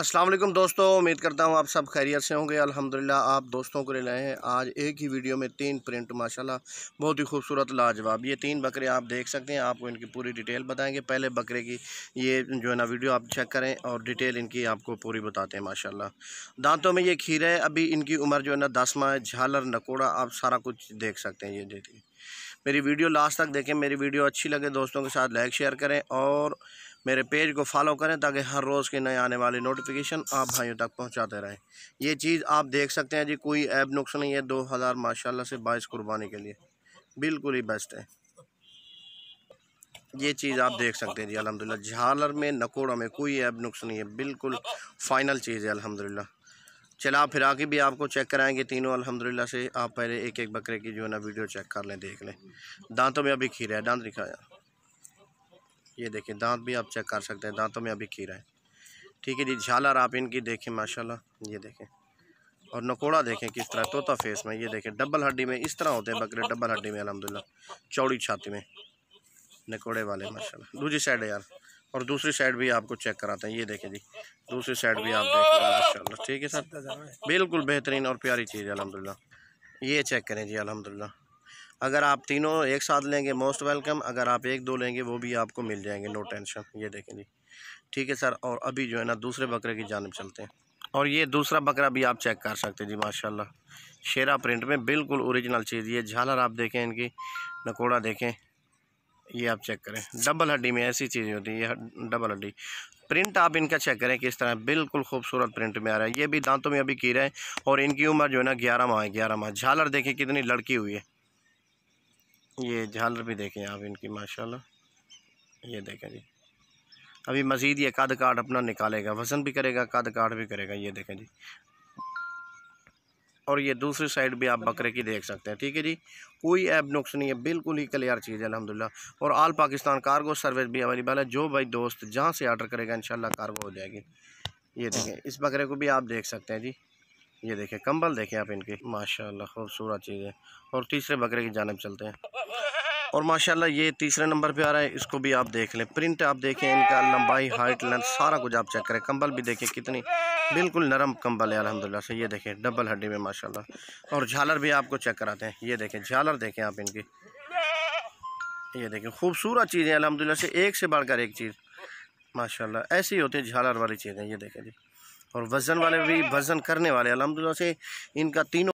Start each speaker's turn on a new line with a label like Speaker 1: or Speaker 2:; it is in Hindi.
Speaker 1: अस्सलाम वालेकुम दोस्तों उम्मीद करता हूँ आप सब खैरियत से होंगे अल्हम्दुलिल्लाह आप दोस्तों को ले लाए हैं आज एक ही वीडियो में तीन प्रिंट माशाल्लाह बहुत ही खूबसूरत लाजवाब ये तीन बकरे आप देख सकते हैं आपको इनकी पूरी डिटेल बताएंगे पहले बकरे की ये जो है ना वीडियो आप चेक करें और डिटेल इनकी आपको पूरी बताते हैं माशाला दांतों में ये खीरे है अभी इनकी उम्र जो है ना दस माह झालर नकोड़ा आप सारा कुछ देख सकते हैं ये देखिए मेरी वीडियो लास्ट तक देखें मेरी वीडियो अच्छी लगे दोस्तों के साथ लाइक शेयर करें और मेरे पेज को फॉलो करें ताकि हर रोज़ के नए आने वाले नोटिफिकेशन आप भाइयों तक पहुंचाते रहें ये चीज़ आप देख सकते हैं जी कोई ऐप नुकसान नहीं है दो हज़ार माशाला से बाईस कुर्बानी के लिए बिल्कुल ही बेस्ट है ये चीज़ आप देख सकते हैं जी अलहमदिल्ला झालर में नकोड़ा में कोई ऐप नुकसान नहीं है बिल्कुल फ़ाइनल चीज़ है अलहमदिल्ला चला फिरा के भी आपको चेक कराएंगे तीनों अल्हम्दुलिल्लाह से आप पहले एक एक बकरे की जो है ना वीडियो चेक कर लें देख लें दांतों में अभी खीरा है दांत दिखाया ये देखें दांत भी आप चेक कर सकते हैं दांतों में अभी खीरा है ठीक है जी झालर आप इनकी देखें माशाल्लाह ये देखें और नकोड़ा देखें किस तरह तोता फेस में ये देखें डबल हड्डी में इस तरह होते हैं बकरे डबल हड्डी में अलहमदिल्ला चौड़ी छाती में नकोड़े वाले माशाल्लाह दूसरी साइड है यार और दूसरी साइड भी आपको चेक कराते हैं ये देखें जी दूसरी साइड भी आप देख माशा ठीक है सर बिल्कुल बेहतरीन और प्यारी चीज़ है अलहमदिल्ला ये चेक करें जी अलहमदिल्ला अगर आप तीनों एक साथ लेंगे मोस्ट वेलकम अगर आप एक दो लेंगे वो भी आपको मिल जाएंगे नो टेंशन ये देखें जी ठीक है सर और अभी जो है ना दूसरे बकरे की जानब चलते हैं और ये दूसरा बकरा भी आप चेक कर सकते हैं जी माशाल्लाह शेरा प्रिंट में बिल्कुल ओरिजिनल चीज़ ये झालर आप देखें इनकी नकोड़ा देखें ये आप चेक करें डबल हड्डी में ऐसी चीज़ें होती है डबल हड्डी प्रिंट आप इनका चेक करें किस तरह बिल्कुल खूबसूरत प्रिंट में आ रहा है ये भी दांतों में अभी की रहे हैं और इनकी उम्र जो है ना ग्यारह माह है ग्यारह माह झालर देखें कितनी लड़की हुई है ये झालर भी देखें आप इनकी माशाल्लाह ये देखें जी अभी मज़ीद ये कद काट अपना निकालेगा वज़न भी करेगा कद काट भी करेगा ये देखें जी और ये दूसरी साइड भी आप बकरे की देख सकते हैं ठीक है जी कोई ऐप नुकस नहीं है बिल्कुल ही क्लियर चीज़ है अलहमदिल्ला और आल पाकिस्तान कार्गो सर्विस भी अवेलेबल है जो भाई दोस्त जहाँ से आर्डर करेगा इन कार्गो हो जाएगी ये देखें इस बकरे को भी आप देख सकते हैं जी ये देखें कंबल देखें आप इनकी माशाल्लाह खूबसूरत चीज़ है और तीसरे बकरे की जानब चलते हैं और माशाल्लाह ये तीसरे नंबर पे आ रहा है इसको भी आप देख लें प्रिंट आप देखें इनका लंबाई हाइट लेंथ सारा कुछ आप चेक करें कंबल भी देखें कितनी बिल्कुल नरम कंबल है अलहमदिल्ला से ये देखें डबल हड्डी में माशाल्लाह और झालर भी आपको चेक कराते हैं ये देखें झालर देखें आप इनकी ये देखें खूबसूरत चीज़ें अलहमदिल्ला से एक से बढ़कर एक चीज़ माशाल्लाह ऐसी होती है झालर वाली चीज़ें ये देखें जी और वज़न वाले भी वज़न करने वाले अलहमदिल्ला से इनका तीनों